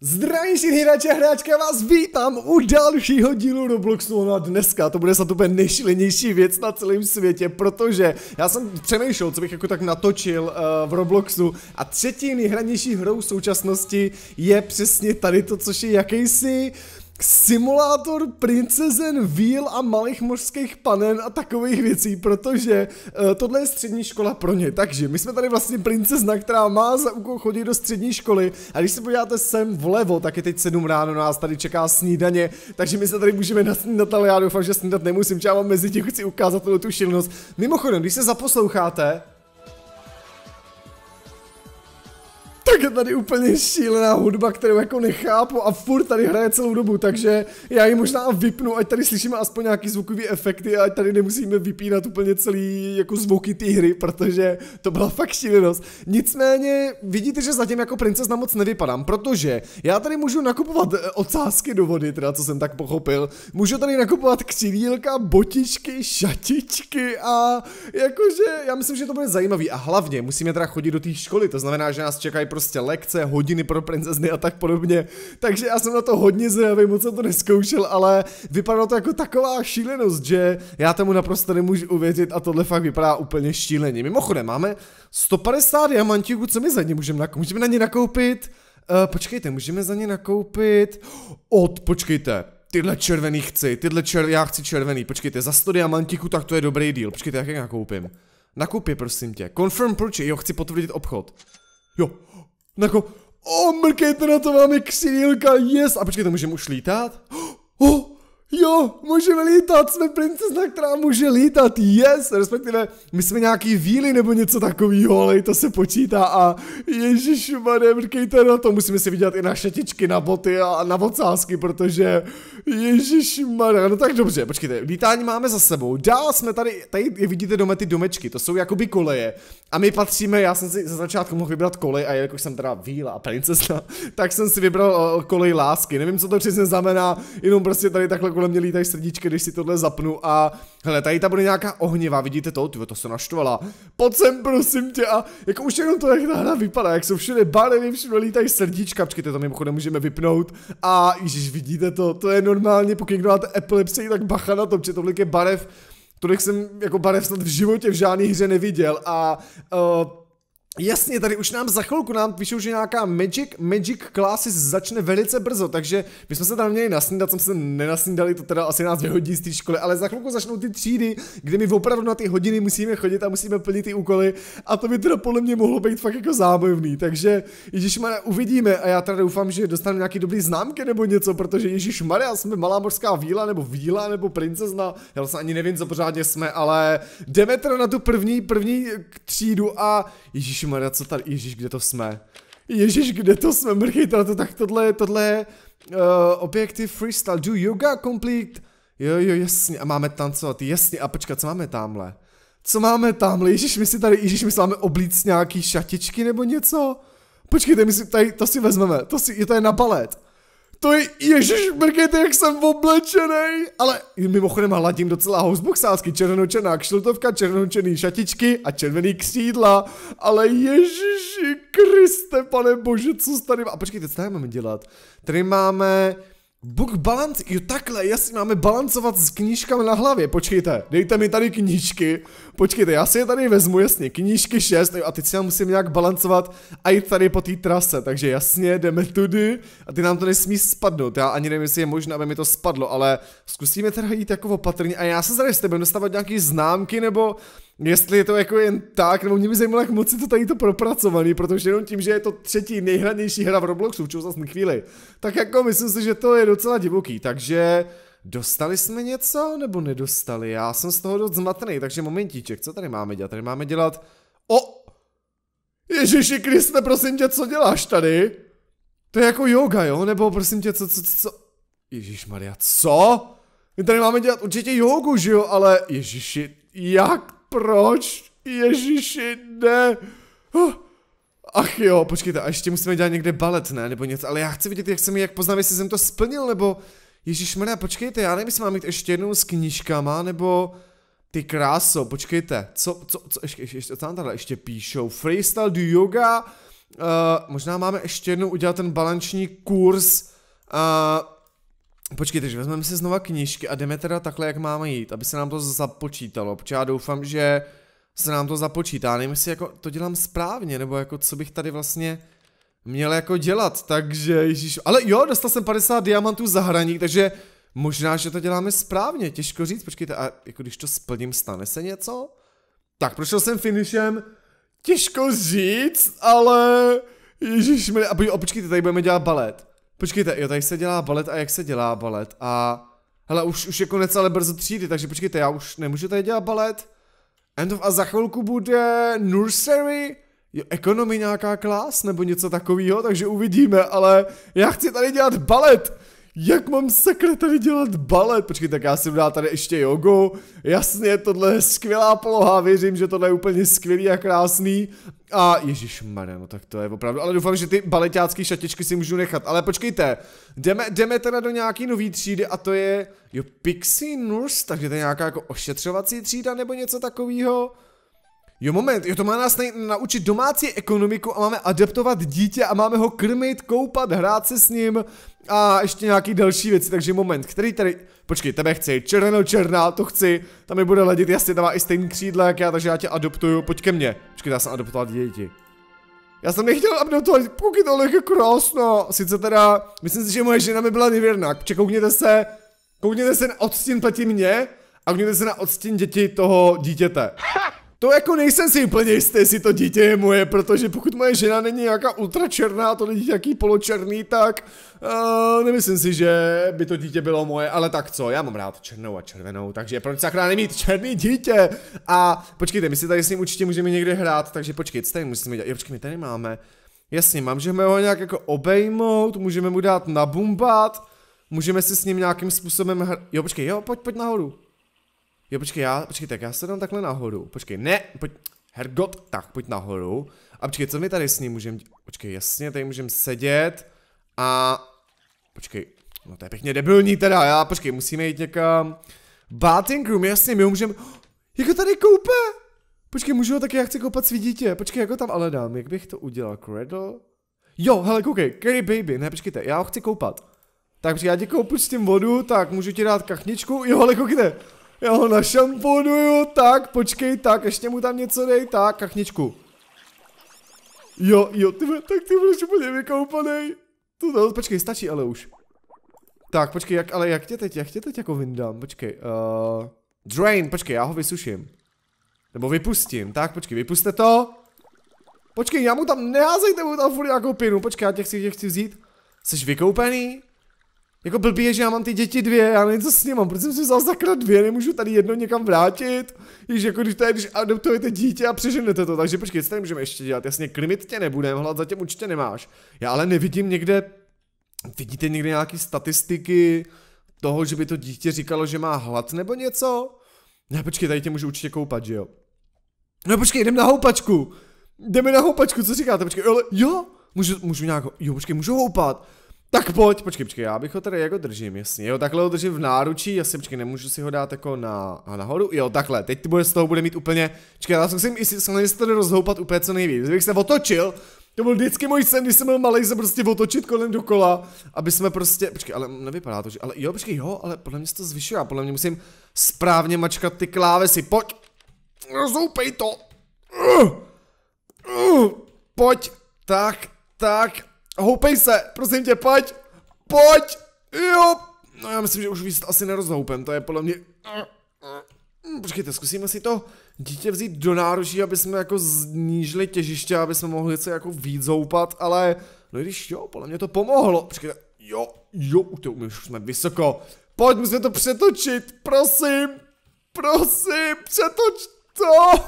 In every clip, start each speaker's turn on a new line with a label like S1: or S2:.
S1: Zdravím si hráče a hráčka, vás vítám u dalšího dílu Robloxu. No a dneska to bude snad úplně nejšilenější věc na celém světě, protože já jsem přemýšlel, co bych jako tak natočil uh, v Robloxu a třetí nejhranější hrou v současnosti je přesně tady to, což je jakýsi... Uh, simulátor princezen, víl a malých mořských panen a takových věcí, protože uh, tohle je střední škola pro ně. Takže my jsme tady vlastně princezna, která má za úkol chodit do střední školy a když se podíváte sem vlevo, tak je teď 7 ráno, nás tady čeká snídaně, takže my se tady můžeme nasnídat, ale já doufám, že snídat nemusím, já vám mezi tím chci ukázat tu šilnost. Mimochodem, když se zaposloucháte, tak je tady úplně šílená hudba, kterou jako nechápu a furt tady hraje celou dobu, takže já ji možná vypnu, ať tady slyšíme aspoň nějaký zvukový efekty a ať tady nemusíme vypínat úplně celý jako zvuky té hry, protože to byla fakt šílenost. Nicméně vidíte, že zatím jako princezna moc nevypadám, protože já tady můžu nakupovat eh, ocásky do vody, teda co jsem tak pochopil. Můžu tady nakupovat křidílka, botičky, šatičky a jakože já myslím, že to bude zajímavý a hlavně musíme teda chodit do té školy, to znamená, že nás čekají prostě prostě lekce, hodiny pro princezny a tak podobně. Takže já jsem na to hodně zvědavý, moc jsem to neskoušel, ale vypadalo to jako taková šílenost, že já tomu naprosto nemůžu uvěřit a tohle fakt vypadá úplně šíleně. Mimochodem, máme 150 diamantíků, co my za ně můžeme nakoupit? Můžeme na ně nakoupit? Uh, počkejte, můžeme za ně nakoupit od, počkejte, tyhle červený chci, tyhle čer, já chci červený, počkejte, za 100 diamantíků, tak to je dobrý deal, počkejte, jak je nakoupím? Nakup je, prosím tě. Confirm purchase, jo, chci potvrdit obchod. Jo, jako, o, mrkejte na to, máme křidílka, yes! A počkej, to můžeme už lítat? jo, můžeme lítat, jsme princezna, která může lítat, yes, respektive my jsme nějaký víly nebo něco takového, ale i to se počítá a mané, mrkejte na no, to, musíme si vydělat i na šetičky, na boty a na ocásky, protože ježíš, no tak dobře, počkejte, lítání máme za sebou, dál jsme tady, tady vidíte doma ty domečky, to jsou jakoby koleje a my patříme, já jsem si za začátku mohl vybrat kolej a jelikož jsem teda víla a princezna, tak jsem si vybral eh, kolej lásky, nevím, co to přesně znamená, jenom prostě tady takhle kolem mě lítají srdíčky, když si tohle zapnu a hele, tady ta bude nějaká ohněva, vidíte to? Ty to se naštvala. Pojď sem, prosím tě a jako už jenom to, jak ta hra vypadá, jak jsou všude barevy, všude lítají srdíčka, počkejte, to mimochodem můžeme vypnout a ježiš, vidíte to, to je normálně, pokud někdo máte epilepsii, tak bacha na tom, že tolik je barev, tolik jsem jako barev snad v životě v žádné hře neviděl a uh, Jasně, tady už nám za chvilku nám píšou, že nějaká Magic, Magic Classes začne velice brzo, takže my jsme se tam měli nasnídat, jsem se nenasnídali, to teda asi nás vyhodí z té školy, ale za chvilku začnou ty třídy, kde my opravdu na ty hodiny musíme chodit a musíme plnit ty úkoly a to by teda podle mě mohlo být fakt jako zábavný, takže Ježíš Maria uvidíme a já teda doufám, že dostaneme nějaký dobrý známky nebo něco, protože Ježíš Maria jsme malá mořská víla nebo víla nebo princezna, já vlastně ani nevím, co pořádně jsme, ale jdeme teda na tu první, první třídu a Ježíš Maria, co tady, Ježíš, kde to jsme? Ježíš, kde to jsme, mrchejte to, tak tohle, tohle je uh, eh, Objective Freestyle, do yoga complete, jo, jo, jasně, a máme tancovat, jasně, a počkat, co máme tamhle? Co máme tamhle, Ježíš, my si tady, Ježíš, my si máme oblíct nějaký šatičky nebo něco? Počkejte, my si tady, to si vezmeme, to si, je to je na balet. To je, ježiš, mrkejte, jak jsem oblečený. Ale mimochodem hladím docela houseboxácky, červenočená kšiltovka, červenočený šatičky a červený křídla. Ale ježiši Kriste, pane bože, co tady... A počkejte, co tady máme dělat? Tady máme... Book balance, jo takhle, jasně, máme balancovat s knížkami na hlavě, počkejte, dejte mi tady knížky, počkejte, já si je tady vezmu, jasně, knížky 6, a teď si já musím nějak balancovat a jít tady po té trase, takže jasně, jdeme tudy a ty nám to nesmí spadnout, já ani nevím, jestli je možné, aby mi to spadlo, ale zkusíme teda jít jako opatrně a já se tady s tebem dostávat nějaký známky nebo jestli je to jako jen tak, nebo mě by zajímalo, jak moc je to tady to propracovaný, protože jenom tím, že je to třetí nejhranější hra v Robloxu v současné chvíli, tak jako myslím si, že to je docela divoký, takže dostali jsme něco nebo nedostali? Já jsem z toho dost zmatený, takže momentíček, co tady máme dělat? Tady máme dělat... O! Ježíši Kriste, prosím tě, co děláš tady? To je jako yoga, jo? Nebo prosím tě, co, co, co? Ježíš Maria, co? My tady máme dělat určitě jogu, že jo? Ale Ježíši, jak proč? Ježiši, ne. Ah, ach jo, počkejte, a ještě musíme dělat někde balet, ne? Nebo něco, ale já chci vidět, jak jsem, jak poznám, jestli jsem to splnil, nebo... Ježišmarja, počkejte, já nevím, jestli mám mít ještě jednou s knížkama, nebo... Ty kráso, počkejte, co, co, co, ještě, ještě, co tam tady ještě píšou? Freestyle do yoga, uh, možná máme ještě jednou udělat ten balanční kurz, uh, Počkej, takže vezmeme si znova knížky a jdeme teda takhle, jak máme jít, aby se nám to započítalo, protože já doufám, že se nám to započítá, nevím, jestli jako to dělám správně, nebo jako co bych tady vlastně měl jako dělat, takže ježíš, ale jo, dostal jsem 50 diamantů za hraní, takže možná, že to děláme správně, těžko říct, počkejte, a jako když to splním, stane se něco? Tak, prošel jsem finishem, těžko říct, ale ježíš, a počkejte, tady budeme dělat balet. Počkejte, jo, tady se dělá balet a jak se dělá balet a... Hele, už, už je konec ale brzo třídy, takže počkejte, já už nemůžu tady dělat balet. End of, a za chvilku bude nursery, jo, ekonomi nějaká klas nebo něco takového, takže uvidíme, ale já chci tady dělat balet jak mám sakra tady dělat balet? Počkej, tak já si dá tady ještě jogu. Jasně, tohle je skvělá poloha, věřím, že tohle je úplně skvělý a krásný. A Ježíš no tak to je opravdu. Ale doufám, že ty baletácké šatičky si můžu nechat. Ale počkejte, jdeme, jdeme teda do nějaký nový třídy a to je. Jo, Pixie Nurse, takže to je nějaká jako ošetřovací třída nebo něco takového. Jo, moment, jo, to má nás naučit domácí ekonomiku a máme adaptovat dítě a máme ho krmit, koupat, hrát se s ním a ještě nějaký další věci, takže moment, který tady... Počkej, tebe chci, černo černá, to chci, tam mi bude ledit, jasně, tam má i stejný křídla jak já, takže já tě adoptuju, pojď ke mně. Počkej, já jsem adoptovat děti. Já jsem nechtěl adoptovat, pokud to je jako krásno. Sice teda, myslím si, že moje žena mi byla nevěrná, koukněte se, koukněte se na odstín platí mě a koukněte se na odstín děti toho dítěte. Ha! To jako nejsem si úplně jistý, jestli to dítě je moje, protože pokud moje žena není nějaká ultračerná, to není nějaký poločerný, tak uh, nemyslím si, že by to dítě bylo moje, ale tak co, já mám rád černou a červenou, takže proč sakra nemít černý dítě? A počkejte, my si tady s ním určitě můžeme někde hrát, takže počkejte, tady musíme dělat, jo, počkej, my tady máme, jasně, můžeme ho nějak jako obejmout, můžeme mu dát nabumbat, můžeme si s ním nějakým způsobem hrát, jo, počkej, jo, pojď, pojď nahoru, Jo, počkej, já, počkej, tak já se dám takhle nahoru. Počkej, ne, pojď, hergot, tak, pojď nahoru. A počkej, co my tady s ním můžeme, počkej, jasně, tady můžeme sedět a, počkej, no to je pěkně debilní teda, já, počkej, musíme jít někam. Bathing room, jasně, my ho můžeme, jako tady koupe. Počkej, můžu ho taky, já chci koupat svý dítě. Počkej, jako tam ale dám, jak bych to udělal, cradle? Jo, hele, koukej, carry Baby, ne, počkejte, já ho chci koupat. Tak počkej, já ti koupu s tím vodu, tak můžu ti dát kachničku, jo, ale koukejte, já ho našamponuju, tak, počkej, tak, ještě mu tam něco dej, tak, kachničku. Jo, jo, ty, tak ty budeš úplně vykoupanej. To, to, počkej, stačí ale už. Tak, počkej, jak, ale jak tě teď, jak tě teď jako vyndám, počkej, uh, drain, počkej, já ho vysuším. Nebo vypustím, tak, počkej, vypuste to. Počkej, já mu tam neházejte mu tam furt nějakou pinu, počkej, já tě chci, tě chci vzít. Jsi vykoupený? Jako blbý je, že já mám ty děti dvě, já nevím, co s mám, proč jsem si vzal sakra dvě, nemůžu tady jedno někam vrátit. Když jako když tady, když adoptujete dítě a přeženete to, takže počkej, co tady můžeme ještě dělat? Jasně, klimit tě nebudeme, hlad zatím určitě nemáš. Já ale nevidím někde, vidíte někde nějaké statistiky toho, že by to dítě říkalo, že má hlad nebo něco? Ne, počkej, tady tě můžu určitě koupat, že jo? No počkej, jdem na houpačku. Jdeme na houpačku, co říkáte? Počkej, ale jo, můžu, můžu nějak, jo, počkej, můžu houpat. Tak pojď, počkej, počkej, já bych ho tady jako držím, jasně. Jo, takhle ho držím v náručí, jasně, počkej, nemůžu si ho dát jako na, a nahoru. Jo, takhle, teď bude z toho bude mít úplně, počkej, já musím i snažit se tady rozhoupat úplně co nejvíc. Kdybych se otočil, to byl vždycky můj sen, když jsem byl malý, se prostě otočit kolem dokola, aby jsme prostě, počkej, ale nevypadá to, že, ale jo, počkej, jo, ale podle mě se to zvyšuje, a podle mě musím správně mačkat ty klávesy, pojď, rozhoupej to, uh, uh, pojď, tak, tak, Houpej se, prosím tě, pojď. Pojď. Jo. No já myslím, že už víc asi nerozhoupem, to je podle mě... Hm, počkejte, zkusíme si to dítě vzít do náruží, aby jsme jako znížili těžiště, aby jsme mohli se jako víc houpat, ale... No i když jo, podle mě to pomohlo. Počkejte, jo, jo, to už jsme vysoko. Pojď, musíme to přetočit, prosím. Prosím, přetoč to.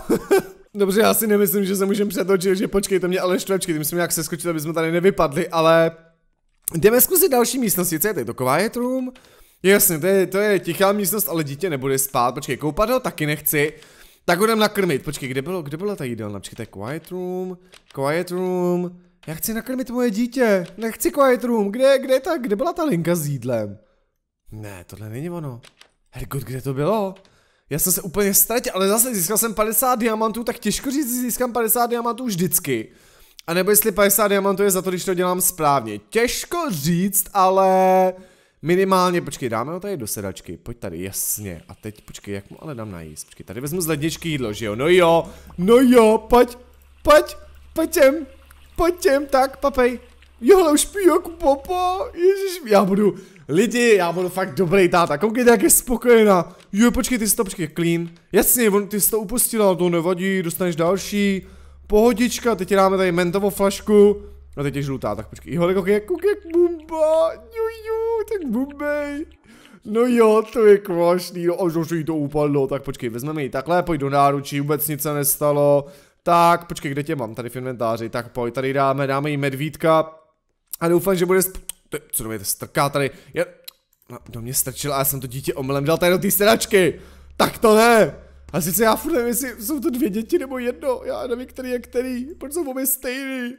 S1: Dobře, já si nemyslím, že se můžeme přetočit, že počkejte mě, ale štvečky, tím jsme nějak seskočili, aby jsme tady nevypadli, ale jdeme zkusit další místnosti, co je tady to quiet room? Jasně, to je, to je tichá místnost, ale dítě nebude spát, počkej, koupat ho taky nechci, tak ho jdem nakrmit, počkej, kde, bylo, kde byla ta jídelna, počkej, to je quiet room, quiet room, já chci nakrmit moje dítě, nechci quiet room, kde, kde, ta, kde byla ta linka s jídlem? Ne, tohle není ono, Hergot, kde to bylo? Já jsem se úplně ztratil, ale zase získal jsem 50 diamantů, tak těžko říct, získám 50 diamantů vždycky. A nebo jestli 50 diamantů je za to, když to dělám správně. Těžko říct, ale minimálně, počkej, dáme ho tady do sedačky, pojď tady, jasně. A teď, počkej, jak mu ale dám najíst, počkej, tady vezmu z ledničky jídlo, že jo, no jo, no jo, pojď, pojď, pojď těm, pojď těm, tak, papej, Jo, už piju jako papa, ježiš, já budu, lidi, já budu fakt dobrý táta, koukejte, jak je spokojená, jo, počkej, ty jsi to, počkej, clean, jasně, on, ty jsi to upustila, to nevadí, dostaneš další, pohodička, teď ti dáme tady mentovou flašku, a teď je žlutá, tak počkej, jo, koukej, koukej, jak bumba, jo, jo, tak bumbej, No jo, to je kvašný, no, až už jí to upadlo, tak počkej, vezmeme ji takhle, pojď do náručí, vůbec nic se nestalo, tak, počkej, kde tě mám, tady v inventáři, tak pojď, tady dáme, dáme jí medvídka, a doufám, že bude... Sp... Co mě strká tady? Já... No, do mě strčil a já jsem to dítě omylem dal tady do té sedačky. Tak to ne! A sice já furt nevím, jestli jsou to dvě děti nebo jedno, já nevím, který je který, proč jsou obě stejný.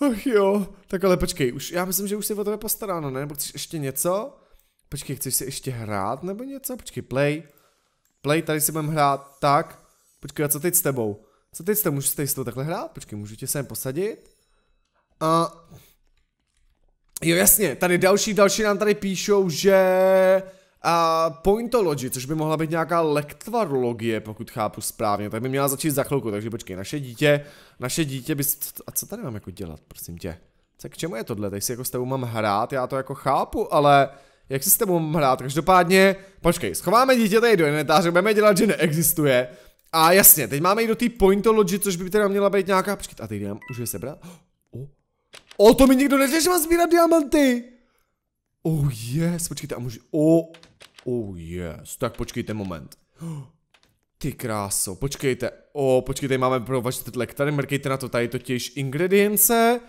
S1: Ach jo, tak ale počkej, už, já myslím, že už si o tebe postaráno, ne? Nebo chceš ještě něco? Počkej, chceš si ještě hrát nebo něco? Počkej, play. Play, tady si budem hrát, tak. Počkej, a co teď s tebou? Co teď s tebou? Můžu s tebou takhle hrát? Počkej, můžu tě sem posadit? A... Uh. Jo jasně, tady další, další nám tady píšou, že a pointology, což by mohla být nějaká lektvarologie, pokud chápu správně, tak by měla začít za chvilku, takže počkej, naše dítě, naše dítě by... A co tady mám jako dělat, prosím tě? Co k čemu je tohle? Teď si jako s tebou mám hrát, já to jako chápu, ale jak si s tebou mám hrát? Každopádně, počkej, schováme dítě tady do inventáře, budeme dělat, že neexistuje. A jasně, teď máme i do té pointology, což by teda měla být nějaká... Počkej, a teď nám už je sebrat? O, to mi nikdo neřeš, mám sbírat diamanty. Oh yes, počkejte, a můžu... Oh, oh yes, tak počkejte moment. Ty kráso, počkejte, o, oh, počkejte, máme pro vaš tlek. tady mrkejte na to, tady totiž ingredience,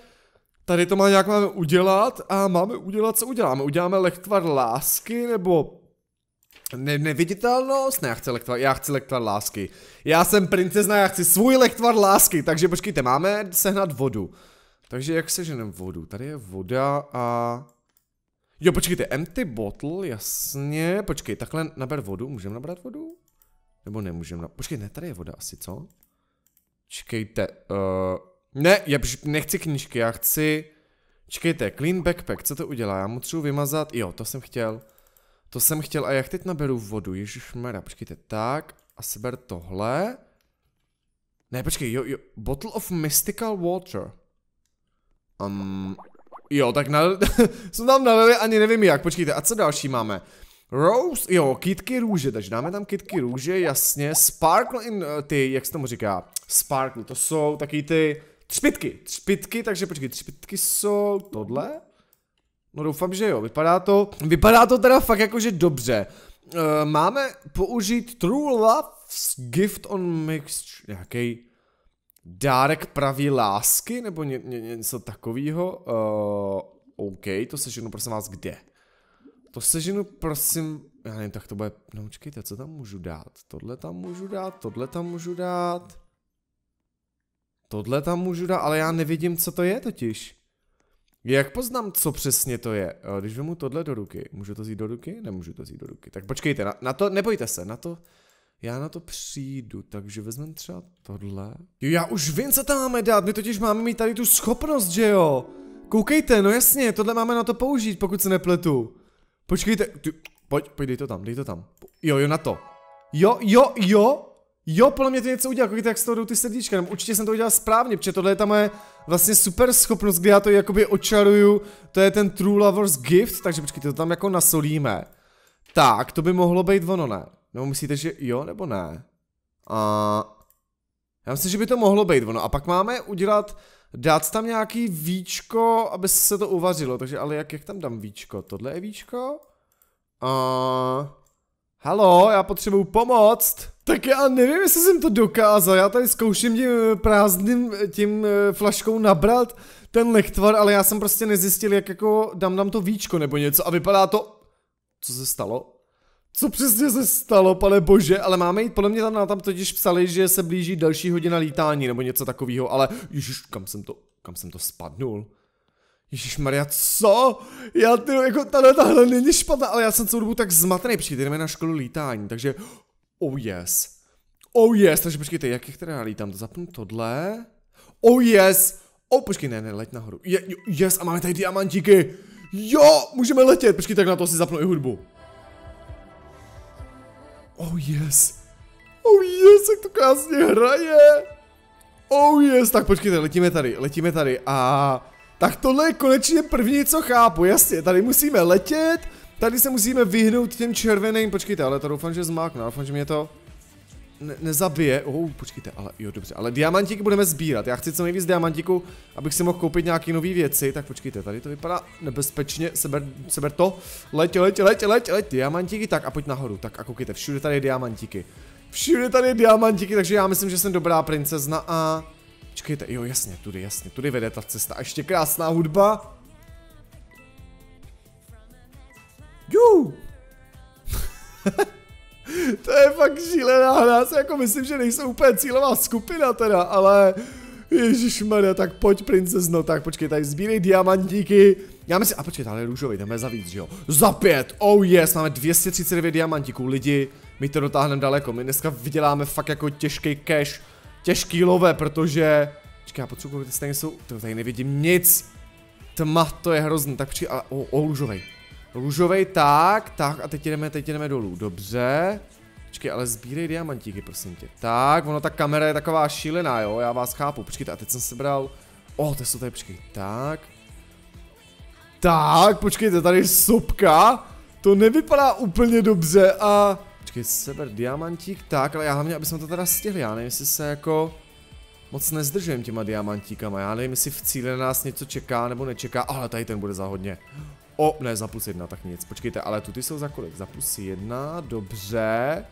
S1: tady to má nějak máme udělat a máme udělat, co uděláme, uděláme lektvar lásky nebo ne, neviditelnost? Ne, já chci, lektvar, já chci lektvar lásky. Já jsem princezna, já chci svůj lektvar lásky, takže počkejte, máme sehnat vodu. Takže jak ženem vodu? Tady je voda a... Jo, počkejte, empty bottle, jasně. Počkej, takhle naber vodu, můžeme nabrat vodu? Nebo nemůžeme nabrat? Počkej, ne, tady je voda asi, co? Čekejte, uh... Ne, já nechci knížky, já chci... Čekejte, clean backpack, co to udělá? Já mu třeba vymazat, jo, to jsem chtěl. To jsem chtěl a jak teď naberu vodu, ježišmera, počkejte, tak a seber tohle. Ne, počkej, jo, jo, bottle of mystical water. Um, jo, tak na, jsme tam nalili ani nevím jak, počkejte, a co další máme? Rose, jo, kytky růže, takže dáme tam kytky růže, jasně, sparkle in, uh, ty, jak se tomu říká, sparkle, to jsou taky ty třpitky, třpitky, takže počkej, třpitky jsou tohle? No doufám, že jo, vypadá to, vypadá to teda fakt jakože dobře. Uh, máme použít True Love's Gift on Mixture, jaký? Dárek praví lásky, nebo ně, ně, něco takového. Uh, eh, OK, to seženu prosím vás kde? To seženu prosím, já nevím, tak to bude, no počkejte, co tam můžu dát? Tohle tam můžu dát, tohle tam můžu dát. Tohle tam můžu dát, ale já nevidím, co to je totiž. Jak poznám, co přesně to je? Eh, když vezmu tohle do ruky, můžu to zít do ruky? Nemůžu to zít do ruky. Tak počkejte, na, na to nebojte se, na to já na to přijdu, takže vezmeme třeba tohle. Jo, já už vím, co tam máme dát, my totiž máme mít tady tu schopnost, že jo? Koukejte, no jasně, tohle máme na to použít, pokud se nepletu. Počkejte, ty, pojď, pojď, dej to tam, dej to tam. Jo, jo, na to. Jo, jo, jo, jo, podle mě to něco udělá, koukejte, jak z toho jdou ty srdíčka, nebo určitě jsem to udělal správně, protože tohle je ta moje vlastně super schopnost, kdy já to jakoby očaruju, to je ten True Lover's Gift, takže počkejte, to tam jako nasolíme. Tak, to by mohlo být ono, ne? Nebo myslíte, že jo nebo ne? A... Já myslím, že by to mohlo být ono. A pak máme udělat, dát tam nějaký víčko, aby se to uvařilo. Takže ale jak, jak tam dám víčko? Tohle je víčko? A... Halo, já potřebuju pomoct. Tak já nevím, jestli jsem to dokázal. Já tady zkouším tím eh, prázdným, eh, tím eh, flaškou nabrat ten lektvar, ale já jsem prostě nezjistil, jak jako dám tam to víčko nebo něco a vypadá to... Co se stalo? co přesně se stalo, pane bože, ale máme jít, podle mě tam, tam totiž psali, že se blíží další hodina lítání nebo něco takového, ale ježiš, kam jsem to, kam jsem to spadnul? Ježíš Maria, co? Já ty, jako tahle, tahle není špatná, ale já jsem celou dobu tak zmatený, přijdeme na školu lítání, takže oh yes. Oh yes, takže počkejte, jak je teda lítám, to zapnu tohle. Oh yes, oh počkej, ne, ne, leď nahoru. Je, yes, a máme tady diamantíky. Jo, můžeme letět, počkej, tak na to si zapnu i hudbu. Oh yes. Oh yes, jak to krásně hraje. Oh yes, tak počkejte, letíme tady, letíme tady a... Tak tohle je konečně první, co chápu, jasně, tady musíme letět, tady se musíme vyhnout těm červeným, počkejte, ale to doufám, že zmákne, doufám, že mě to ne nezabije. Oh, počkejte, ale jo, dobře, ale diamantíky budeme sbírat. Já chci co nejvíc diamantíku, abych si mohl koupit nějaké nové věci. Tak počkejte, tady to vypadá nebezpečně, seber, seber to. Leď, leď, leď, leď, leď, diamantíky, tak a pojď nahoru. Tak a koukejte, všude tady je diamantíky. Všude tady je diamantíky, takže já myslím, že jsem dobrá princezna a... Počkejte, jo, jasně, tudy, jasně, tudy vede ta cesta. A ještě krásná hudba. Juu! to je fakt šílená hra, já jako myslím, že nejsou úplně cílová skupina teda, ale... Ježišmarja, tak pojď princezno, tak počkej, tady sbírej diamantíky. Já myslím, a počkej, tady je růžový, jdeme za víc, že jo? Za pět, oh yes, máme 239 diamantíků, lidi, my to dotáhneme daleko, my dneska vyděláme fakt jako těžký cash, těžký love, protože... Počkej, já potřebuji, ty stejně jsou, to tady nevidím nic. Tma, to je hrozný, tak počkej, ale o, o růžovej. Růžovej, tak, tak a teď jdeme, teď jdeme dolů, dobře. Počkej, ale sbírej diamantíky, prosím tě. Tak, ono ta kamera je taková šílená, jo, já vás chápu. Počkejte, a teď jsem sebral... O, oh, to jsou tady, počkej, tak. Tak, počkejte, tady je sopka. To nevypadá úplně dobře a... Počkej, seber diamantík, tak, ale já hlavně, aby jsme to teda stihli, já nevím, jestli se jako... Moc nezdržujem těma diamantíkama, já nevím, jestli v cíle na nás něco čeká nebo nečeká, ale tady ten bude za hodně. O, ne, za plus jedna, tak nic. Počkejte, ale tu ty jsou za kolik? Za plus jedna, dobře.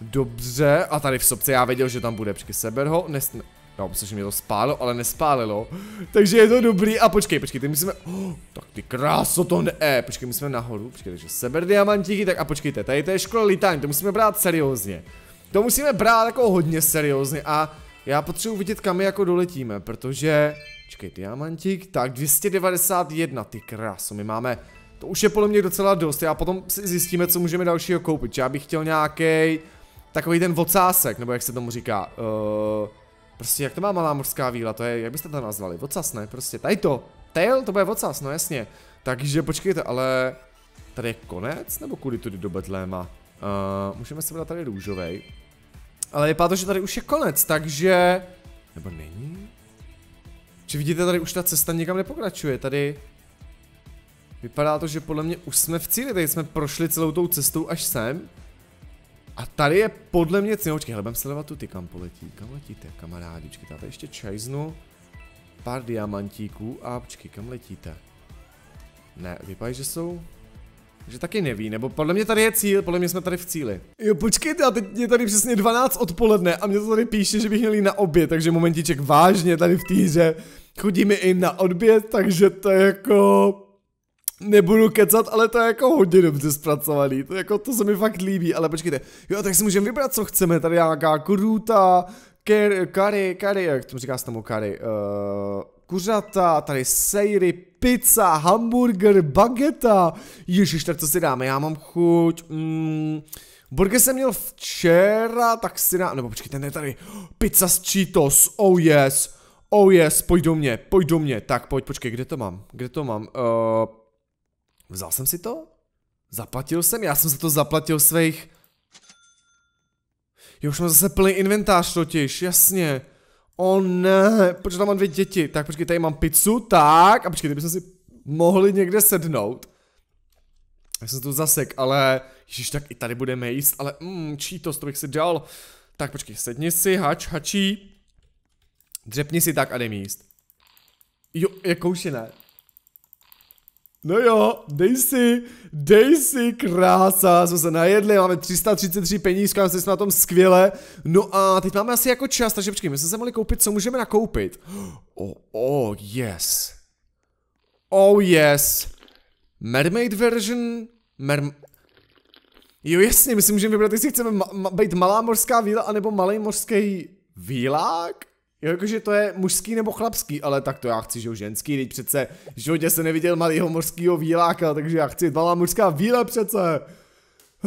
S1: Dobře, a tady v sobce já věděl, že tam bude, počkej, seber ho, nes... No, že mě to spálilo, ale nespálilo. Takže je to dobrý, a počkej, počkej, ty my jsme... Oh, tak ty kráso, to ne... E, počkej, my jsme nahoru, počkej, takže seber diamantíky, tak a počkejte, tady to je škola litání, to musíme brát seriózně. To musíme brát jako hodně seriózně a já potřebuji vidět, kam my jako doletíme, protože... Počkej, diamantík, tak 291, ty krásu, my máme, to už je podle mě docela dost, a potom si zjistíme, co můžeme dalšího koupit, já bych chtěl nějaký takový ten vocásek, nebo jak se tomu říká, uh, prostě jak to má malá mořská víla, to je, jak byste to nazvali, vocas ne, prostě, tady to, tail, to bude vocas, no jasně, takže počkejte, ale tady je konec, nebo kudy tudy do Betléma, uh, můžeme se vydat tady růžovej, ale je to, že tady už je konec, takže, nebo není, či vidíte, tady už ta cesta nikam nepokračuje, tady... Vypadá to, že podle mě už jsme v cíli, tady jsme prošli celou tou cestou až sem. A tady je podle mě cíl, počkej, hele, sledovat tu ty, kam poletí, kam letíte, kamarádi, tady ještě čajznu, pár diamantíků a počkej, kam letíte? Ne, Vypadá, že jsou že taky neví, nebo podle mě tady je cíl, podle mě jsme tady v cíli. Jo, počkejte, a teď je tady přesně 12 odpoledne a mě to tady píše, že bych měl jít na oběd, takže momentíček vážně tady v týře. Chodí Chodíme i na oběd, takže to je jako... Nebudu kecat, ale to je jako hodně dobře zpracovaný, to, jako, to se mi fakt líbí, ale počkejte, jo, tak si můžeme vybrat, co chceme, tady nějaká krůta, kary, kary, jak to říká se tomu kary, uh, kuřata, tady sejry, pizza, hamburger, bageta. Ježiš, tak co si dáme, já mám chuť. Mm. Burger jsem měl včera, tak si dáme. nebo počkej, ten je tady. Pizza s Cheetos, oh yes, oh yes, pojď do mě, pojď do mě. Tak pojď, počkej, kde to mám, kde to mám? Uh, vzal jsem si to? Zaplatil jsem? Já jsem se to zaplatil svých... Jo, už mám zase plný inventář totiž, jasně. O ne, proč tam mám dvě děti. Tak počkej, tady mám pizzu, tak. A počkej, kdybychom si mohli někde sednout. Já jsem to zasek, ale... ježiš, tak i tady budeme jíst, ale mm, to, to bych si dělal. Tak počkej, sedni si, hač, hačí. Dřepni si tak a jdem jíst. Jo, jako už je ne. No jo, dej si, dej si, krása, jsme se najedli, máme 333 penízka, jsme na tom skvěle. No a teď máme asi jako čas, takže počkej, my jsme se mohli koupit, co můžeme nakoupit? Oh, oh, yes. Oh, yes. Mermaid version, mer. Jo, jasně, my si můžeme vybrat, jestli chceme ma- ma- být malá mořská víla, anebo malý mořský vílák? Jo, jakože to je mužský nebo chlapský, ale tak to já chci, že jo, ženský, teď přece v životě se neviděl malýho mořského výláka, takže já chci malá mužská víla přece.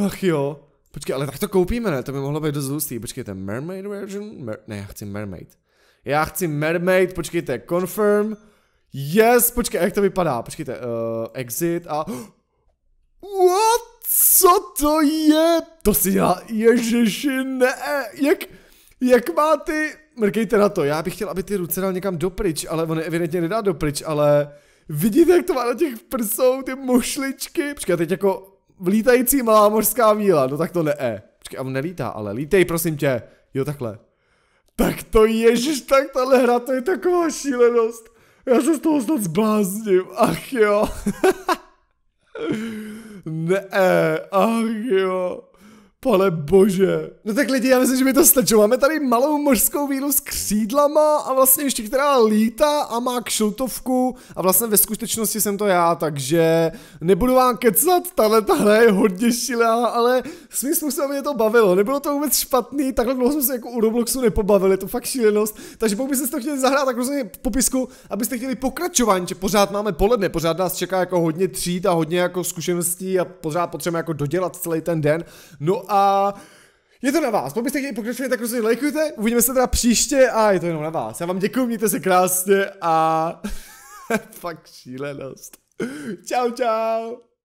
S1: Ach jo. Počkej, ale tak to koupíme, ne? To by mohlo být dost hustý. Počkejte, mermaid version? Mer ne, já chci mermaid. Já chci mermaid, počkejte, confirm. Yes, počkej, jak to vypadá? Počkejte, uh, exit a... What? Co to je? To si já, Ježiši, ne, jak... Jak má ty mrkejte na to, já bych chtěl, aby ty ruce dal někam dopryč, ale on evidentně nedá dopryč, ale vidíte, jak to má na těch prsou, ty mušličky, počkej, teď jako vlítající malá mořská víla, no tak to ne, eh. počkej, a on nelítá, ale lítej, prosím tě, jo, takhle. Tak to ježíš, tak tahle hra, to je taková šílenost. Já se z toho snad zblázním, ach jo. ne, eh, ach jo. Pane bože. No tak lidi, já myslím, že mi to stačilo. Máme tady malou mořskou vílu s křídlama a vlastně ještě která lítá a má kšiltovku a vlastně ve skutečnosti jsem to já, takže nebudu vám kecat, tahle ta hra je hodně šilá, ale svým způsobem mě to bavilo. Nebylo to vůbec špatný, takhle dlouho jsme se jako u Robloxu nepobavili, to fakt šílenost. Takže pokud byste to chtěli zahrát, tak rozhodně v popisku, abyste chtěli pokračování, že pořád máme poledne, pořád nás čeká jako hodně tříd a hodně jako zkušeností a pořád potřebujeme jako dodělat celý ten den. No a je to na vás. Pokud byste chtěli pokračovat, tak rozhodně prostě lajkujte. Uvidíme se teda příště a je to jenom na vás. Já vám děkuji, mějte se krásně a fakt šílenost. Čau, čau.